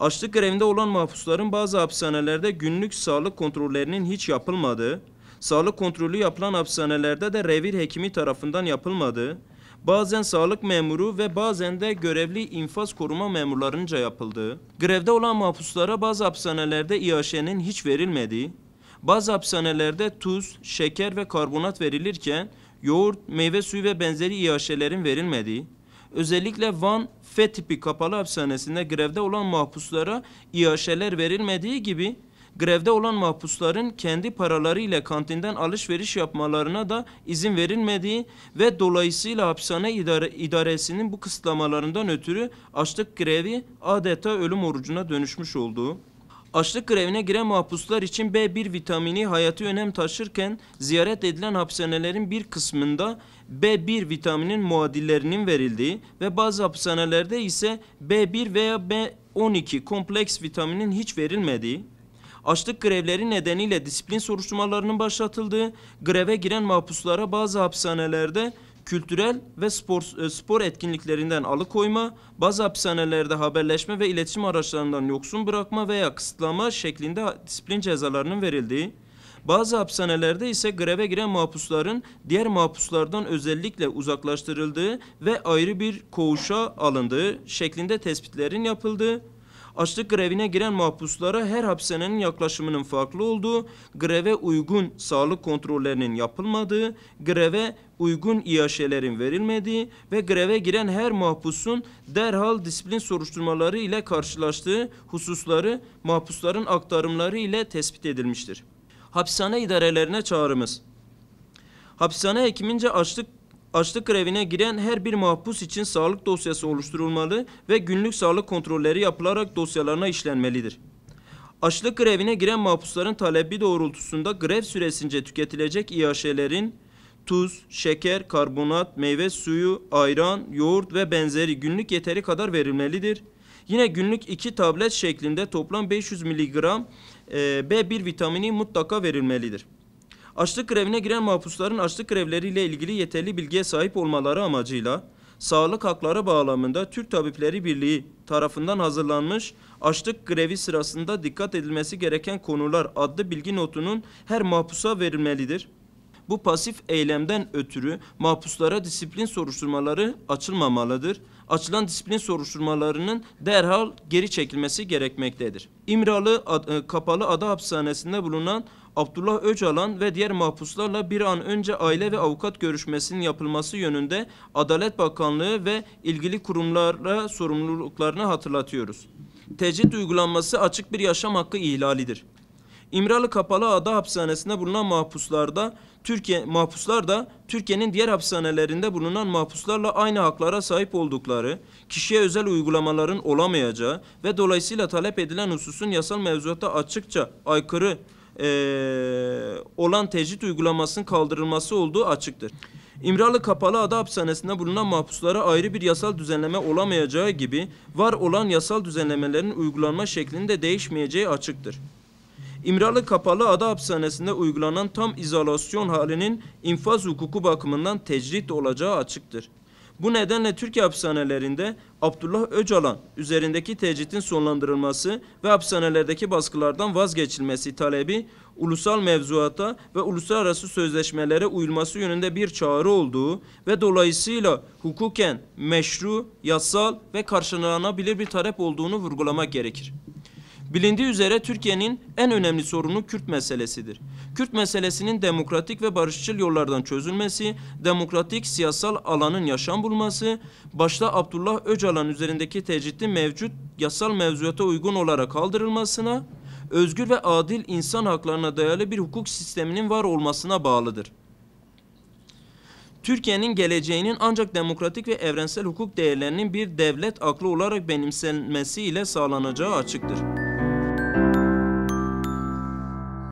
Açlık grevinde olan mahpusların bazı hapishanelerde günlük sağlık kontrollerinin hiç yapılmadığı, sağlık kontrolü yapılan hapishanelerde de revir hekimi tarafından yapılmadığı, bazen sağlık memuru ve bazen de görevli infaz koruma memurlarınca yapıldığı, grevde olan mahpuslara bazı hapishanelerde İAŞ'nin hiç verilmediği, bazı hapishanelerde tuz, şeker ve karbonat verilirken yoğurt, meyve suyu ve benzeri İAŞ'lerin verilmediği, Özellikle Van F tipi kapalı hapishanesinde grevde olan mahpuslara iaşeler verilmediği gibi grevde olan mahpusların kendi paraları ile kantinden alışveriş yapmalarına da izin verilmediği ve dolayısıyla hapishane idare, idaresinin bu kısıtlamalarından ötürü açlık grevi adeta ölüm orucuna dönüşmüş olduğu Açlık grevine giren mahpuslar için B1 vitamini hayatı önem taşırken ziyaret edilen hapishanelerin bir kısmında B1 vitaminin muadillerinin verildiği ve bazı hapishanelerde ise B1 veya B12 kompleks vitaminin hiç verilmediği, açlık grevleri nedeniyle disiplin soruşturmalarının başlatıldığı, greve giren mahpuslara bazı hapishanelerde kültürel ve spor, e, spor etkinliklerinden alıkoyma, bazı hapishanelerde haberleşme ve iletişim araçlarından yoksun bırakma veya kısıtlama şeklinde disiplin cezalarının verildiği, bazı hapishanelerde ise greve giren mahpusların diğer mahpuslardan özellikle uzaklaştırıldığı ve ayrı bir koğuşa alındığı şeklinde tespitlerin yapıldığı, açlık grevine giren mahpuslara her hapishanenin yaklaşımının farklı olduğu, greve uygun sağlık kontrollerinin yapılmadığı, greve uygun iaşelerin verilmediği ve greve giren her mahpusun derhal disiplin soruşturmaları ile karşılaştığı hususları mahpusların aktarımları ile tespit edilmiştir. Hapishane idarelerine çağrımız. Hapishane hekimince açlık Açlık grevine giren her bir mahpus için sağlık dosyası oluşturulmalı ve günlük sağlık kontrolleri yapılarak dosyalarına işlenmelidir. Açlık grevine giren mahpusların talebi doğrultusunda grev süresince tüketilecek iaşelerin tuz, şeker, karbonat, meyve suyu, ayran, yoğurt ve benzeri günlük yeteri kadar verilmelidir. Yine günlük 2 tablet şeklinde toplam 500 mg B1 vitamini mutlaka verilmelidir açlık grevine giren mahpusların açlık grevleriyle ilgili yeterli bilgiye sahip olmaları amacıyla sağlık hakları bağlamında Türk Tabipleri Birliği tarafından hazırlanmış açlık grevi sırasında dikkat edilmesi gereken konular adlı bilgi notunun her mahpusa verilmelidir. Bu pasif eylemden ötürü mahpuslara disiplin soruşturmaları açılmamalıdır. Açılan disiplin soruşturmalarının derhal geri çekilmesi gerekmektedir. İmralı ad, e, kapalı ada hapishanesinde bulunan Abdullah Öcalan ve diğer mahpuslarla bir an önce aile ve avukat görüşmesinin yapılması yönünde Adalet Bakanlığı ve ilgili kurumlara sorumluluklarını hatırlatıyoruz. Tecrit uygulanması açık bir yaşam hakkı ihlalidir. İmralı Kapalı Ada Hapishanesi'nde bulunan mahpuslarda Türkiye mahpuslar da Türkiye'nin diğer hapishanelerinde bulunan mahpuslarla aynı haklara sahip oldukları, kişiye özel uygulamaların olamayacağı ve dolayısıyla talep edilen hususun yasal mevzuata açıkça aykırı ee, olan tecrit uygulamasının kaldırılması olduğu açıktır. İmralı Kapalı Ada Hapishanesi'nde bulunan mahpuslara ayrı bir yasal düzenleme olamayacağı gibi var olan yasal düzenlemelerin uygulanma şeklinde değişmeyeceği açıktır. İmralı Kapalı Ada Hapishanesi'nde uygulanan tam izolasyon halinin infaz hukuku bakımından tecrit olacağı açıktır. Bu nedenle Türkiye hapishanelerinde Abdullah Öcalan üzerindeki tecritin sonlandırılması ve hapishanelerdeki baskılardan vazgeçilmesi talebi ulusal mevzuata ve uluslararası sözleşmelere uyulması yönünde bir çağrı olduğu ve dolayısıyla hukuken meşru, yasal ve karşılanabilir bir talep olduğunu vurgulamak gerekir. Bilindiği üzere Türkiye'nin en önemli sorunu Kürt meselesidir. Kürt meselesinin demokratik ve barışçıl yollardan çözülmesi, demokratik siyasal alanın yaşam bulması, başta Abdullah Öcalan üzerindeki tecritli mevcut yasal mevzuata uygun olarak kaldırılmasına, özgür ve adil insan haklarına dayalı bir hukuk sisteminin var olmasına bağlıdır. Türkiye'nin geleceğinin ancak demokratik ve evrensel hukuk değerlerinin bir devlet aklı olarak ile sağlanacağı açıktır.